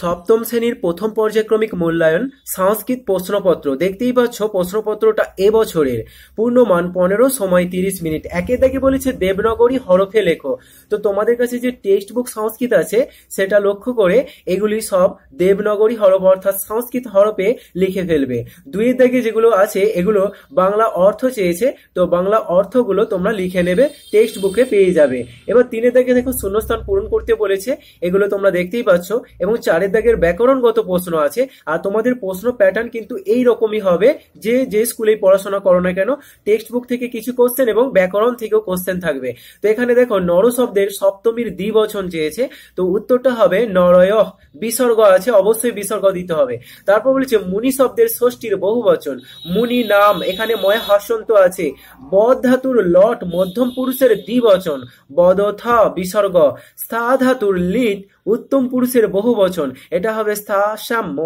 সপ্তম শ্রেণীর প্রথম পর্যায়ক্রমিক মূল্যায়ন সংস্কৃত প্রশ্নপত্র দেখতেই পাচ্ছ প্রশ্নপত্রটা এবছরের পূর্ণ মান পনেরো সময় তিরিশ মিনিট একে দেখে বলেছে দেবনগরী হরফে লেখো তো তোমাদের কাছে যে টেক্সট বুক সংস্কৃত আছে সেটা লক্ষ্য করে এগুলি সব দেবনগরী হরফ অর্থাৎ সংস্কৃত হরফে লিখে ফেলবে দুইয়ের দাগে যেগুলো আছে এগুলো বাংলা অর্থ চেয়েছে তো বাংলা অর্থগুলো তোমরা লিখে নেবে টেক্সট বুকে পেয়ে যাবে এবার তিনের দাগে দেখো শূন্যস্থান পূরণ করতে বলেছে এগুলো তোমরা দেখতেই পাচ্ছ এবং চারের চারের দাগের ব্যাকরণগত প্রশ্ন আছে আর তোমাদের প্রশ্ন প্যাটার্ন কিন্তু এই রকমই হবে যে যে স্কুলে পড়াশোনা করো না কেন টেক্সট বুক থেকে কিছু কোশ্চেন এবং ব্যাকরণ থেকেও কোশ্চেন থাকবে তো এখানে দেখো নর শব্দের সপ্তমীর দ্বিবচন চেয়েছে তো উত্তরটা হবে নরয় বিসর্গ আছে অবশ্যই বিসর্গ দিতে হবে তারপর বলেছে মুনি শব্দের ষষ্ঠীর বহু বচন মুনি নাম এখানে ময় হাসন্ত আছে বদ ধাতুর লট মধ্যম পুরুষের দ্বিবচন বদথা বিসর্গ স্থা ধাতুর লিট উত্তম পুরুষের বহু বচন এটা হবে স্থা সাম্য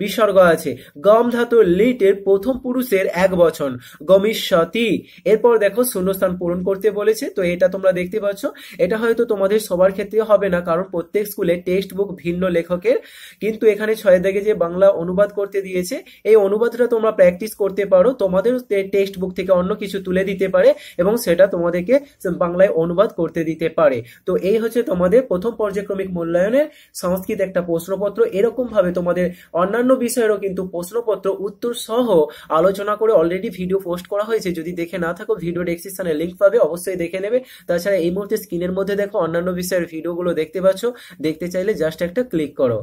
বিসর্গ আছে গম ধাতুর লিটের প্রথম পুরুষের এক বচন গমিষ্যতি এরপর দেখো শূন্যস্থান পূরণ করতে বলেছে তো এটা তোমরা দেখতে পাচ্ছ এটা হয়তো তোমাদের সবার ক্ষেত্রে হবে না কারণ প্রত্যেক স্কুলে টেক্সট বুক ভিন্ন লেখকের কিন্তু এখানে ছয় দাগে যে বাংলা অনুবাদ করতে দিয়েছে এই অনুবাদটা তোমরা প্র্যাকটিস করতে পারো তোমাদের টেক্সট বুক থেকে অন্য কিছু তুলে দিতে পারে এবং সেটা তোমাদেরকে বাংলায় অনুবাদ করতে দিতে পারে তো এই হচ্ছে তোমাদের প্রথম পর্যায়ক্রমিক মূল্যায়নের সংস্কৃত একটা প্রশ্ন প্রশ্নপত্র এরকমভাবে তোমাদের অন্যান্য বিষয়েরও কিন্তু প্রশ্নপত্র উত্তর সহ আলোচনা করে অলরেডি ভিডিও পোস্ট করা হয়েছে যদি দেখে না থাকো ভিডিও ডেসক্রিপশনে লিঙ্ক পাবে অবশ্যই দেখে নেবে তাছাড়া এই মুহূর্তে স্ক্রিনের মধ্যে দেখো অন্যান্য বিষয়ের ভিডিওগুলো দেখতে পাচ্ছ দেখতে চাইলে জাস্ট একটা ক্লিক করো